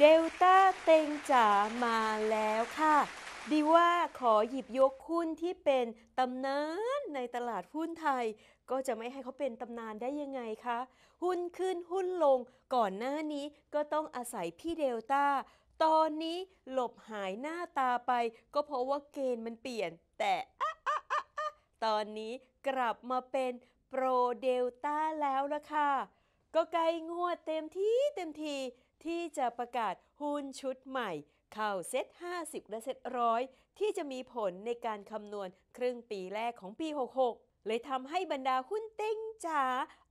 เดลต้าเต็งจ๋ามาแล้วค่ะดีว่าขอหยิบยกหุ้นที่เป็นตำนานในตลาดหุ้นไทย ก็จะไม่ให้เขาเป็นตำนานได้ยังไงคะ หุ้นขึ้นหุ้นลงก่อนหน้านี้ก็ต้องอาศัยพี่เดลต้า ตอนนี้หลบหายหน้าตาไปก็เพราะว่าเกณฑ์มันเปลี่ยน แต่ ตอนนี้กลับมาเป็นโปรเดลต้าแล้วละค่ะก็ไกงวดเต็มที่เต็มที ที่จะประกาศหุ้นชุดใหม่ เข้าเซต50 และเซตร้อยที่จะมีผลในการคำนวณครึ่งปีแรกของปี 66เลยทำให้บรรดาหุ้นเต้งจ๋า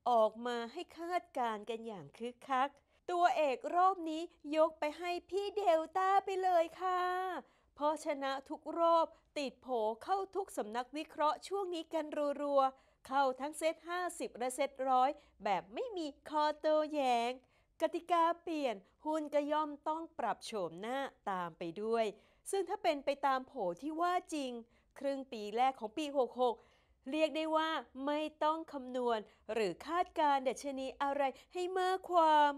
ออกมาให้คาดการกันอย่างคึกคัก ตัวเอกรอบนี้ยกไปให้พี่เดลต้าไปเลยค่ะ เพราะชนะทุกรอบติดโผเข้าทุกสำนักวิเคราะห์ช่วงนี้กันรัวๆเข้าทั้งเซต50 และเซตร้อยแบบไม่มีคอโตแยง กติกาเปลี่ยนหุ้นก็ย่อมต้องปรับโฉมหน้าตามไปด้วย ซึ่งถ้าเป็นไปตามโผที่ว่าจริง ครึ่งปีแรกของปี 66 เรียกได้ว่าไม่ต้องคำนวณหรือคาดการเดชนีอะไรให้มากความ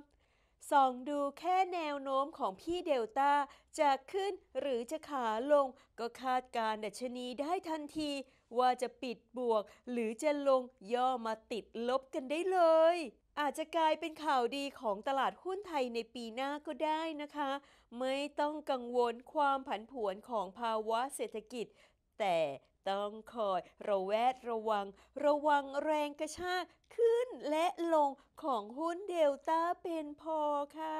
ส่องดูแค่แนวโน้มของพี่เดลต้าจะขึ้นหรือจะขาลง ก็คาดการดัชนีได้ทันที ว่าจะปิดบวกหรือจะลงย่อมาติดลบกันได้เลย อาจจะกลายเป็นข่าวดีของตลาดหุ้นไทยในปีหน้าก็ได้นะคะ ไม่ต้องกังวลความผันผวนของภาวะเศรษฐกิจแต่ต้องคอยระแวดระวังระวังแรงกระชากขึ้นและลงของหุ้นเดลต้าเป็นพอค่ะ